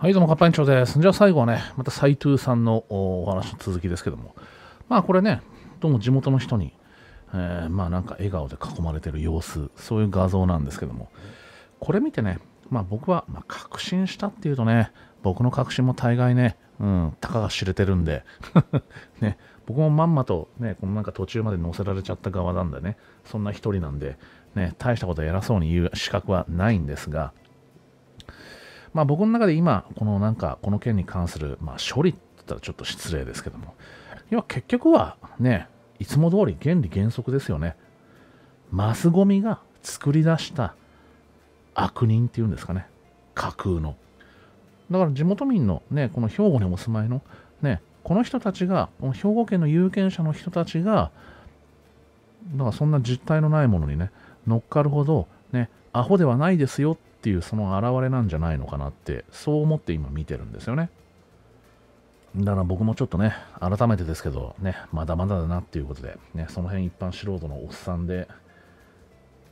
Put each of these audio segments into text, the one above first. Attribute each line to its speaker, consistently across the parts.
Speaker 1: はい、どうも、カッパ園長です。じゃあ最後はね、また斎藤さんのお話の続きですけども、まあこれね、どうも地元の人に、えー、まあなんか笑顔で囲まれてる様子、そういう画像なんですけども、これ見てね、まあ僕は、まあ、確信したっていうとね、僕の確信も大概ね、うん、たかが知れてるんで、ね、僕もまんまとね、このなんか途中まで乗せられちゃった側なんでね、そんな一人なんで、ね、大したこと偉そうに言う資格はないんですが、まあ、僕の中で今、このなんか、この件に関する、まあ、処理って言ったらちょっと失礼ですけども、要は結局はね、いつも通り原理原則ですよね。マスゴミが作り出した悪人っていうんですかね、架空の。だから地元民のね、この兵庫にお住まいのね、この人たちが、この兵庫県の有権者の人たちが、だからそんな実態のないものにね、乗っかるほど、ね、アホではないですよっっていうその表れなんじゃないのかなってそう思って今見てるんですよねだから僕もちょっとね改めてですけどねまだまだだなっていうことで、ね、その辺一般素人のおっさんで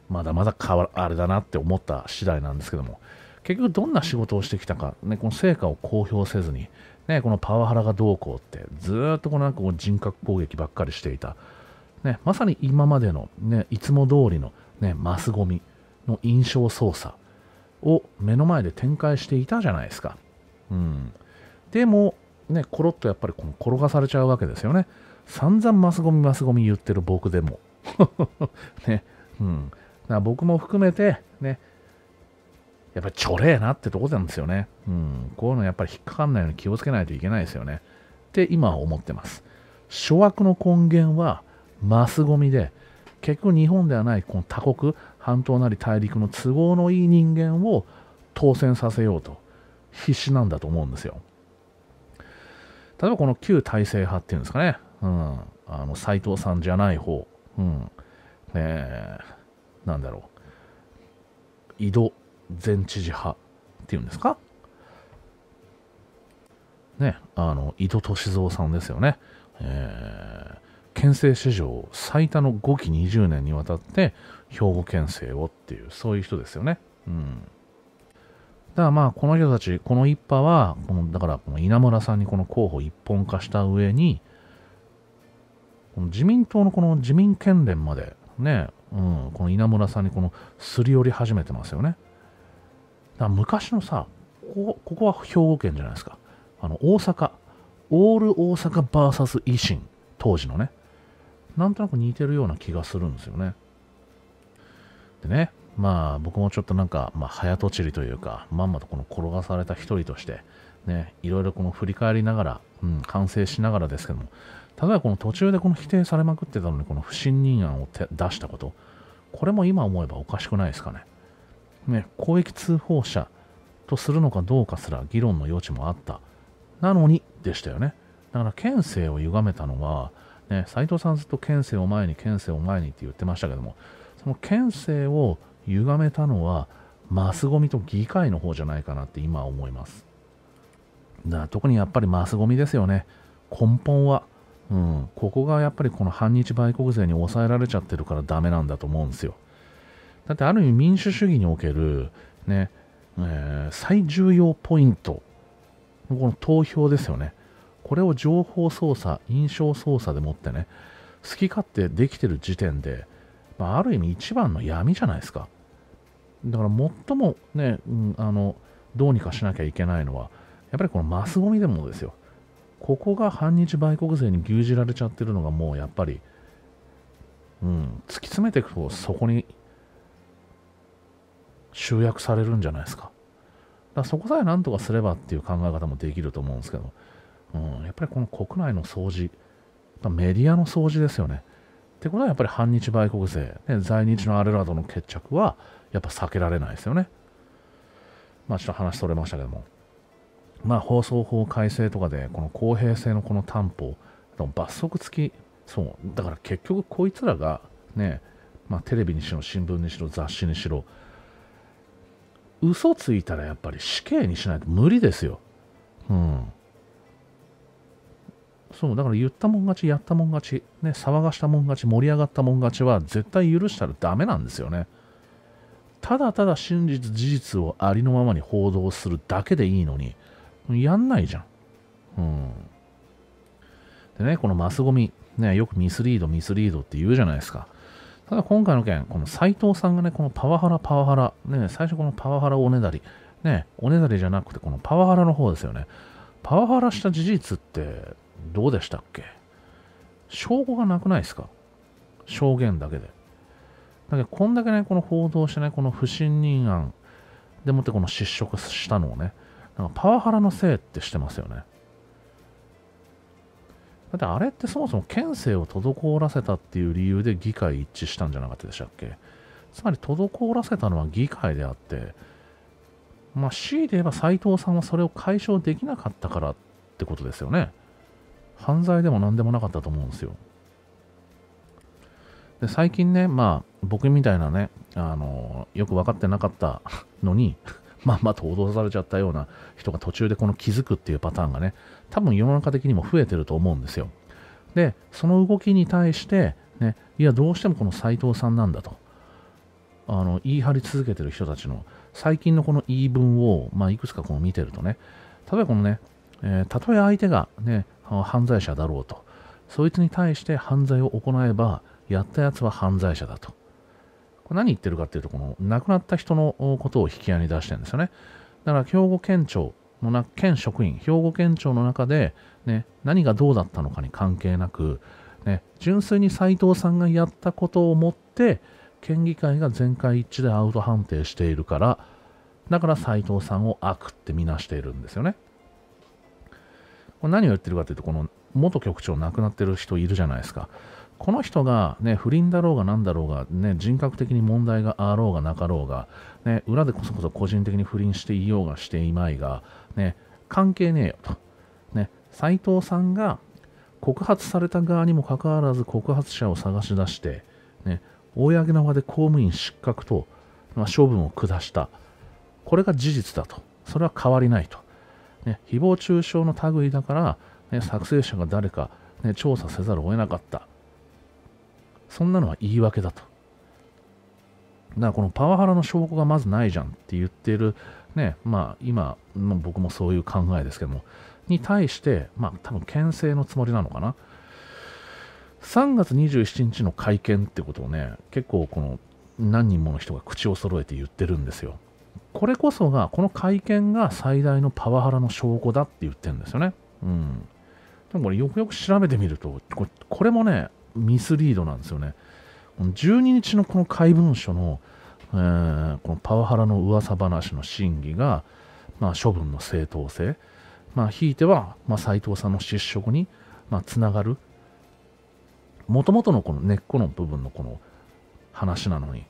Speaker 1: まだまだ変わあれだなって思った次第なんですけども結局どんな仕事をしてきたか、ね、この成果を公表せずに、ね、このパワハラがどうこうってずっとこのなんかこう人格攻撃ばっかりしていた、ね、まさに今までの、ね、いつも通りの、ね、マスゴミの印象操作を目の前で展開していたじゃないですか。うん、でも、ね、コロッとやっぱりこの転がされちゃうわけですよね。散々マスゴミマスゴミ言ってる僕でも。ねうん、僕も含めて、ね、やっぱりちょれえなってとこなんですよね。うん、こういうのやっぱり引っかかんないように気をつけないといけないですよね。って今は思ってます。諸悪の根源はマスゴミで、結局日本ではないこの他国、半島なり大陸の都合のいい人間を当選させようと必死なんだと思うんですよ。例えばこの旧体制派っていうんですかね、うん、あの斎藤さんじゃない方、うん、えなんだろう、井戸前知事派っていうんですかね、あの、井戸俊三さんですよね。えー、県政史上最多の5期20年にわたって兵庫県政をっていうそういう人ですよね。うん。だからまあこの人たちこの一派はこのだからこの稲村さんにこの候補一本化した上にこの自民党のこの自民県連までね、うん、この稲村さんにこのすり寄り始めてますよね。だから昔のさこここは兵庫県じゃないですかあの大阪オール大阪 VS 維新当時のねなんとなく似てるような気がするんですよね。でね、まあ僕もちょっとなんか、まあ、早とちりというか、まんまとこの転がされた一人として、ね、いろいろこの振り返りながら、うん、反省しながらですけども、ただこの途中でこの否定されまくってたのに、この不信任案を出したこと、これも今思えばおかしくないですかね。ね、公益通報者とするのかどうかすら議論の余地もあった。なのに、でしたよね。だから、県政を歪めたのは、ね、斉藤さんずっと県政を前に県政を前にって言ってましたけどもその県政を歪めたのはマスゴミと議会の方じゃないかなって今思いますだ特にやっぱりマスゴミですよね根本は、うん、ここがやっぱりこの反日売国税に抑えられちゃってるからダメなんだと思うんですよだってある意味民主主義におけるね、えー、最重要ポイントこの投票ですよねこれを情報操作、印象操作でもってね、好き勝手できてる時点で、まあ、ある意味一番の闇じゃないですか。だから最もね、うん、あの、どうにかしなきゃいけないのは、やっぱりこのマスゴミでもですよ。ここが反日売国税に牛耳られちゃってるのがもうやっぱり、うん、突き詰めていくとそこに集約されるんじゃないですか。だかそこさえなんとかすればっていう考え方もできると思うんですけど、うん、やっぱりこの国内の掃除、メディアの掃除ですよね。ってことはやっぱり反日売国勢、ね、在日のあれらとの決着はやっぱ避けられないですよね。まあちょっと話それましたけども。まあ放送法改正とかでこの公平性のこの担保、罰則付き、そう、だから結局こいつらがね、まあ、テレビにしろ新聞にしろ雑誌にしろ嘘ついたらやっぱり死刑にしないと無理ですよ。うん。そう、だから言ったもん勝ち、やったもん勝ち、ね、騒がしたもん勝ち、盛り上がったもん勝ちは絶対許したらダメなんですよね。ただただ真実、事実をありのままに報道するだけでいいのに、やんないじゃん。うん。でね、このマスゴミ、ね、よくミスリード、ミスリードって言うじゃないですか。ただ今回の件、この斎藤さんがね、このパワハラ、パワハラ、ね、最初このパワハラおねだり、ね、おねだりじゃなくて、このパワハラの方ですよね。パワハラした事実ってどうでしたっけ証拠がなくないですか証言だけで。だけど、こんだけね、この報道してね、この不信任案でもってこの失職したのをね、なんかパワハラのせいってしてますよね。だってあれってそもそも県政を滞らせたっていう理由で議会一致したんじゃなかったでしたっけつまり滞らせたのは議会であって、まあ、強いて言えば斎藤さんはそれを解消できなかったからってことですよね。犯罪でも何でもなかったと思うんですよ。で最近ね、まあ、僕みたいなね、あのよく分かってなかったのに まんまと脅されちゃったような人が途中でこの気づくっていうパターンがね、多分世の中的にも増えてると思うんですよ。で、その動きに対して、ね、いや、どうしてもこの斎藤さんなんだと、あの、言い張り続けてる人たちの最近のこの言い分を、まあ、いくつかこう見てるとね、例えばこのね、えー、たとえ相手がね、犯罪者だろうと、そいつに対して犯罪を行えば、やったやつは犯罪者だと。これ何言ってるかっていうと、この亡くなった人のことを引き合いに出してるんですよね。だから兵庫県庁のな、県職員、兵庫県庁の中で、ね、何がどうだったのかに関係なく、ね、純粋に斎藤さんがやったことをもって、県議会が全会一致でアウト判定しているから、だから斎藤さんを悪ってみなしているんですよね。これ何を言ってるかというと、この元局長亡くなってる人いるじゃないですか。この人が、ね、不倫だろうが何だろうが、ね、人格的に問題があろうがなかろうが、ね、裏でこそこそ個人的に不倫していようがしていまいが、ね、関係ねえよと。ね、斎藤さんが告発された側にもかかわらず告発者を探し出して、ね、公の場で公務員失格と、まあ、処分を下した。これが事実だと。それは変わりないと。ね、誹謗中傷の類だから、ね、作成者が誰か、ね、調査せざるを得なかった。そんなのは言い訳だと。だからこのパワハラの証拠がまずないじゃんって言ってる、ね、まあ今、僕もそういう考えですけども、に対して、まあ多分牽制のつもりなのかな。3月27日の会見ってことをね、結構この何人もの人が口を揃えて言ってるんですよ。これこそが、この会見が最大のパワハラの証拠だって言ってるんですよね。うん。でもこれよくよく調べてみると、これもね、ミスリードなんですよね。12日のこの怪文書の、えー、このパワハラの噂話の真偽が、まあ、処分の正当性、まあ、ひいては、まあ、斉藤さんの失職に、まあ、つながるもともとのこの根っこの部分のこの話なのに、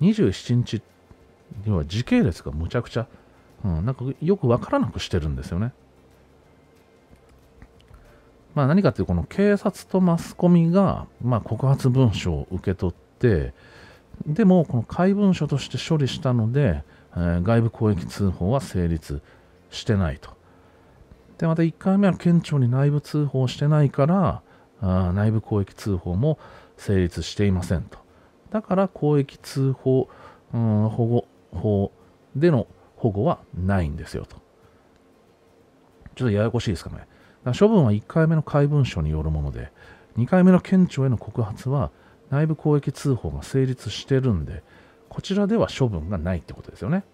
Speaker 1: 27日、要は時系列がむちゃくちゃ、うん、なんかよくわからなくしてるんですよね。まあ何かっていうこの警察とマスコミが、まあ、告発文書を受け取って、でもこの怪文書として処理したので、えー、外部公益通報は成立してないと。で、また1回目は県庁に内部通報してないから、あ内部広域通報も成立していませんと。だから広域通報、うん、保護法での保護はないんですよと。ちょっとややこしいですかね。処分は1回目の怪文書によるもので、2回目の県庁への告発は内部広域通報が成立してるんで、こちらでは処分がないってことですよね。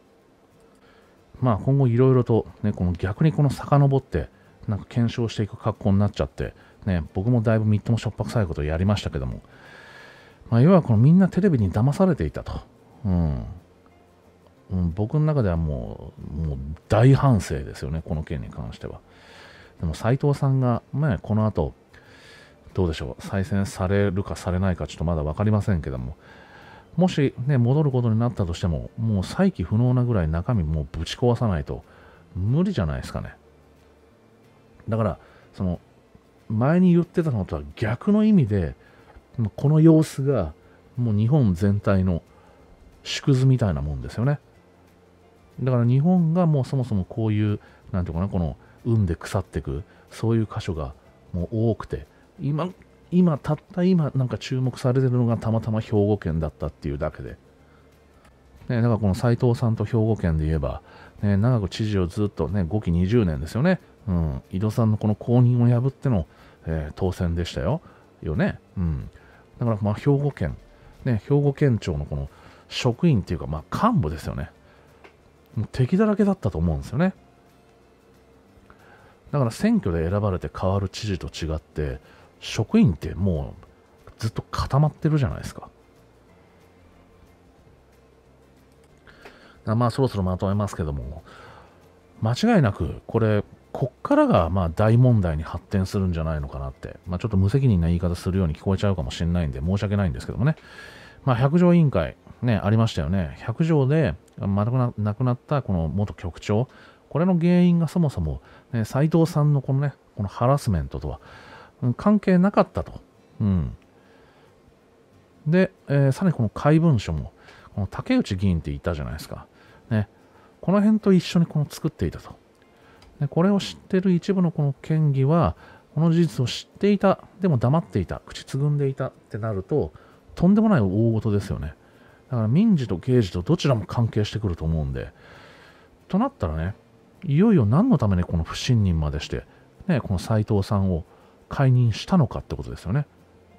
Speaker 1: まあ今後いろいろと、ね、この逆にこの遡って、なんか検証していく格好になっちゃって、ね、僕もだいぶみっともしょっぱくさいことをやりましたけども、まあ、要はこのみんなテレビに騙されていたと。うんうん、僕の中ではもうもう大反省ですよね、この件に関しては。でも斎藤さんが、ね、この後どうでしょう、再選されるかされないか、ちょっとまだ分かりませんけども、もし、ね、戻ることになったとしても、もう再起不能なぐらい中身もうぶち壊さないと無理じゃないですかね。だからその前に言ってたのとは逆の意味でこの様子がもう日本全体の縮図みたいなもんですよねだから日本がもうそもそもこういうんていうかなこの運で腐ってくそういう箇所がもう多くて今今たった今なんか注目されてるのがたまたま兵庫県だったっていうだけで、ね、だからこの斎藤さんと兵庫県で言えば、ね、長く知事をずっとね5期20年ですよねうん、井戸さんのこの公認を破っての、えー、当選でしたよ。よね。うん。だから、まあ、兵庫県、ね、兵庫県庁のこの職員っていうか、まあ、幹部ですよね。もう敵だらけだったと思うんですよね。だから選挙で選ばれて変わる知事と違って、職員ってもうずっと固まってるじゃないですか。まあそろそろまとめますけども、間違いなくこれこっからがまあ大問題に発展するんじゃないのかなって、まあ、ちょっと無責任な言い方するように聞こえちゃうかもしれないんで、申し訳ないんですけどもね。まあ、百条委員会、ね、ありましたよね。百条で、亡くなったこの元局長、これの原因がそもそも、ね、斎藤さんのこのね、このハラスメントとは、関係なかったと。うん。で、えー、さらにこの怪文書も、この竹内議員っていたじゃないですか。ね。この辺と一緒にこの作っていたと。でこれを知ってる一部のこの県議は、この事実を知っていた、でも黙っていた、口つぐんでいたってなると、とんでもない大事ですよね。だから民事と刑事とどちらも関係してくると思うんで、となったらね、いよいよ何のためにこの不信任までして、ね、この斎藤さんを解任したのかってことですよね。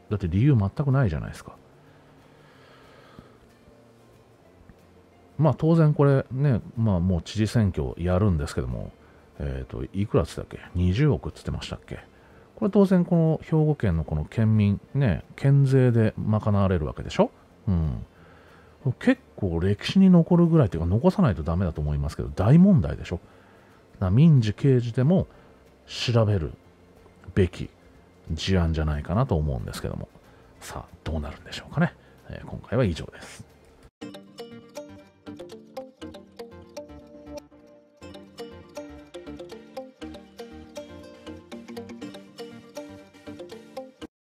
Speaker 1: だって理由全くないじゃないですか。まあ当然これね、まあもう知事選挙やるんですけども、えー、と、いくらつったっけ ?20 億つってましたっけこれ当然この兵庫県のこの県民、ね、県税で賄われるわけでしょうん。結構歴史に残るぐらいっていうか残さないとダメだと思いますけど、大問題でしょ民事刑事でも調べるべき事案じゃないかなと思うんですけども。さあ、どうなるんでしょうかね。えー、今回は以上です。